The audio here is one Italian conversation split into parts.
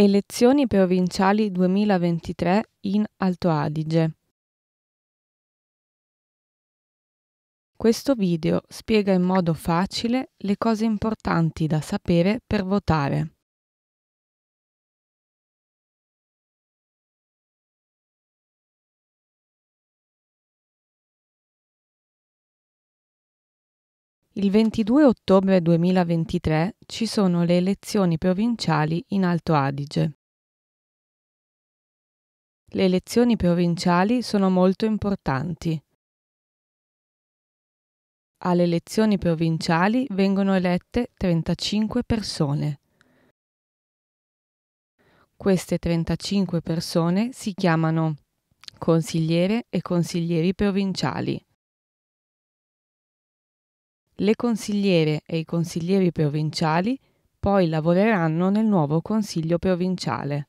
Elezioni provinciali 2023 in Alto Adige. Questo video spiega in modo facile le cose importanti da sapere per votare. Il 22 ottobre 2023 ci sono le elezioni provinciali in Alto Adige. Le elezioni provinciali sono molto importanti. Alle elezioni provinciali vengono elette 35 persone. Queste 35 persone si chiamano consigliere e consiglieri provinciali. Le consigliere e i consiglieri provinciali poi lavoreranno nel nuovo Consiglio provinciale.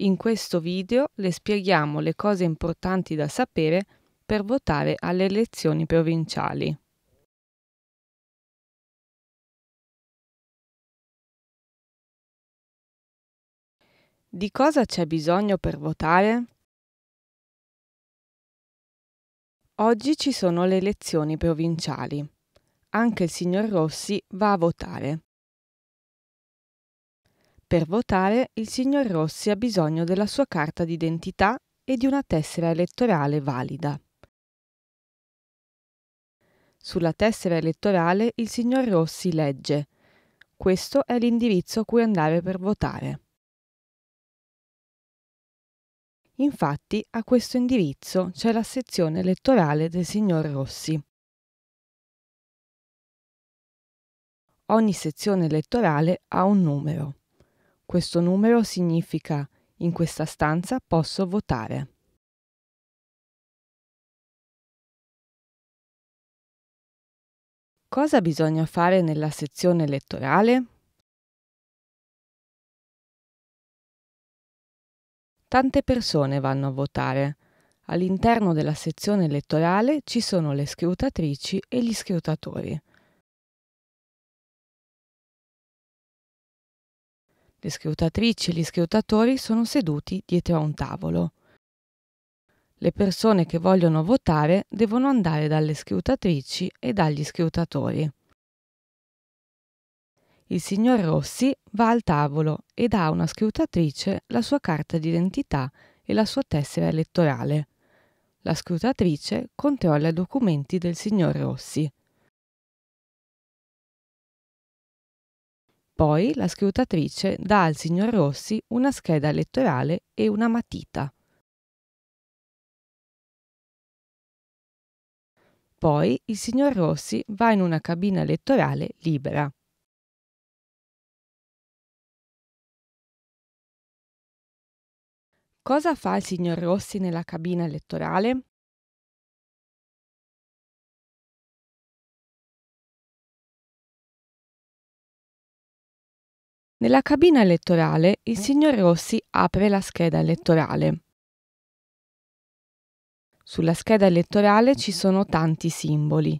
In questo video le spieghiamo le cose importanti da sapere per votare alle elezioni provinciali. Di cosa c'è bisogno per votare? Oggi ci sono le elezioni provinciali. Anche il signor Rossi va a votare. Per votare il signor Rossi ha bisogno della sua carta d'identità e di una tessera elettorale valida. Sulla tessera elettorale il signor Rossi legge Questo è l'indirizzo a cui andare per votare. Infatti a questo indirizzo c'è la sezione elettorale del signor Rossi. Ogni sezione elettorale ha un numero. Questo numero significa in questa stanza posso votare. Cosa bisogna fare nella sezione elettorale? Tante persone vanno a votare. All'interno della sezione elettorale ci sono le scrutatrici e gli scrutatori. Le scrutatrici e gli scrutatori sono seduti dietro a un tavolo. Le persone che vogliono votare devono andare dalle scrutatrici e dagli scrutatori. Il signor Rossi va al tavolo e dà a una scrutatrice la sua carta d'identità e la sua tessera elettorale. La scrutatrice controlla i documenti del signor Rossi. Poi la scrutatrice dà al signor Rossi una scheda elettorale e una matita. Poi il signor Rossi va in una cabina elettorale libera. Cosa fa il signor Rossi nella cabina elettorale? Nella cabina elettorale il signor Rossi apre la scheda elettorale. Sulla scheda elettorale ci sono tanti simboli.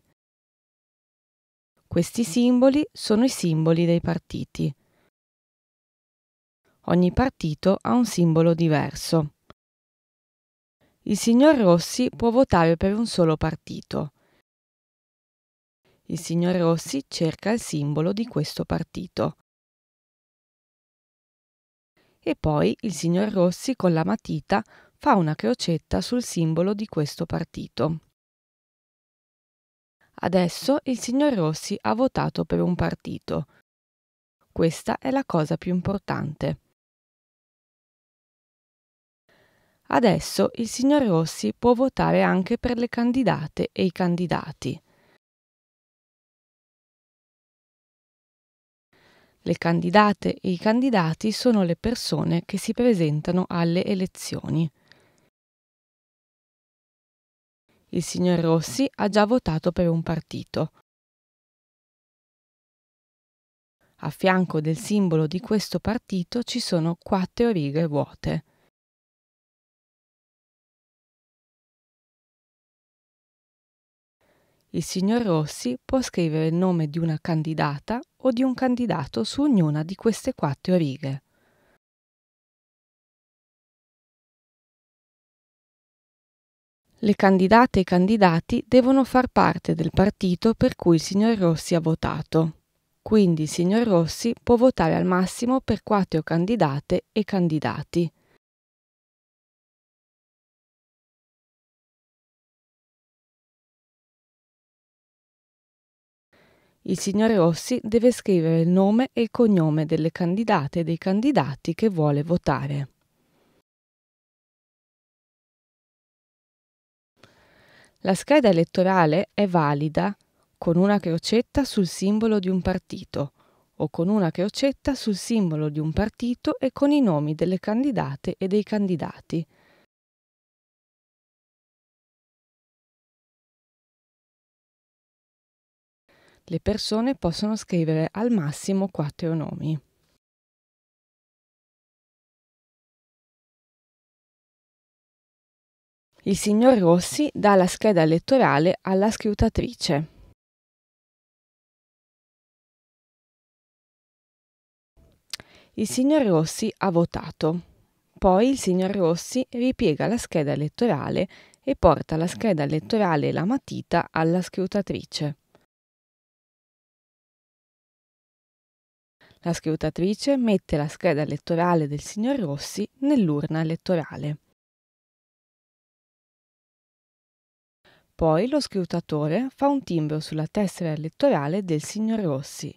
Questi simboli sono i simboli dei partiti. Ogni partito ha un simbolo diverso. Il signor Rossi può votare per un solo partito. Il signor Rossi cerca il simbolo di questo partito. E poi il signor Rossi con la matita fa una crocetta sul simbolo di questo partito. Adesso il signor Rossi ha votato per un partito. Questa è la cosa più importante. Adesso il signor Rossi può votare anche per le candidate e i candidati. Le candidate e i candidati sono le persone che si presentano alle elezioni. Il signor Rossi ha già votato per un partito. A fianco del simbolo di questo partito ci sono quattro righe vuote. il signor Rossi può scrivere il nome di una candidata o di un candidato su ognuna di queste quattro righe. Le candidate e i candidati devono far parte del partito per cui il signor Rossi ha votato. Quindi il signor Rossi può votare al massimo per quattro candidate e candidati. Il signore Rossi deve scrivere il nome e il cognome delle candidate e dei candidati che vuole votare. La scheda elettorale è valida con una crocetta sul simbolo di un partito o con una crocetta sul simbolo di un partito e con i nomi delle candidate e dei candidati. Le persone possono scrivere al massimo quattro nomi. Il signor Rossi dà la scheda elettorale alla scrutatrice. Il signor Rossi ha votato. Poi il signor Rossi ripiega la scheda elettorale e porta la scheda elettorale e la matita alla scrutatrice. La scrutatrice mette la scheda elettorale del signor Rossi nell'urna elettorale. Poi lo scrutatore fa un timbro sulla tessera elettorale del signor Rossi.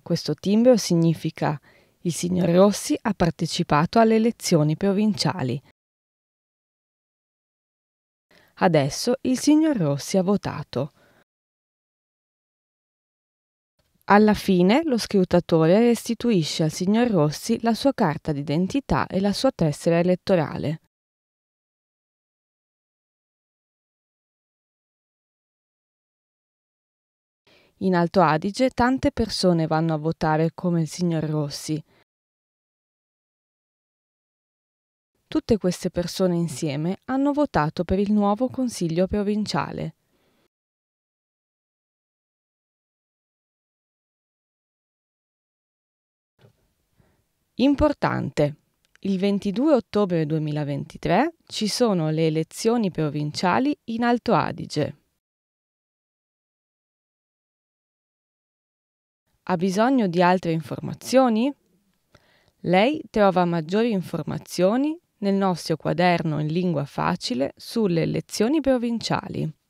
Questo timbro significa il signor Rossi ha partecipato alle elezioni provinciali. Adesso il signor Rossi ha votato. Alla fine lo scrutatore restituisce al signor Rossi la sua carta d'identità e la sua tessera elettorale. In Alto Adige tante persone vanno a votare come il signor Rossi. Tutte queste persone insieme hanno votato per il nuovo Consiglio provinciale. Importante. Il 22 ottobre 2023 ci sono le elezioni provinciali in Alto Adige. Ha bisogno di altre informazioni? Lei trova maggiori informazioni nel nostro quaderno in lingua facile sulle elezioni provinciali.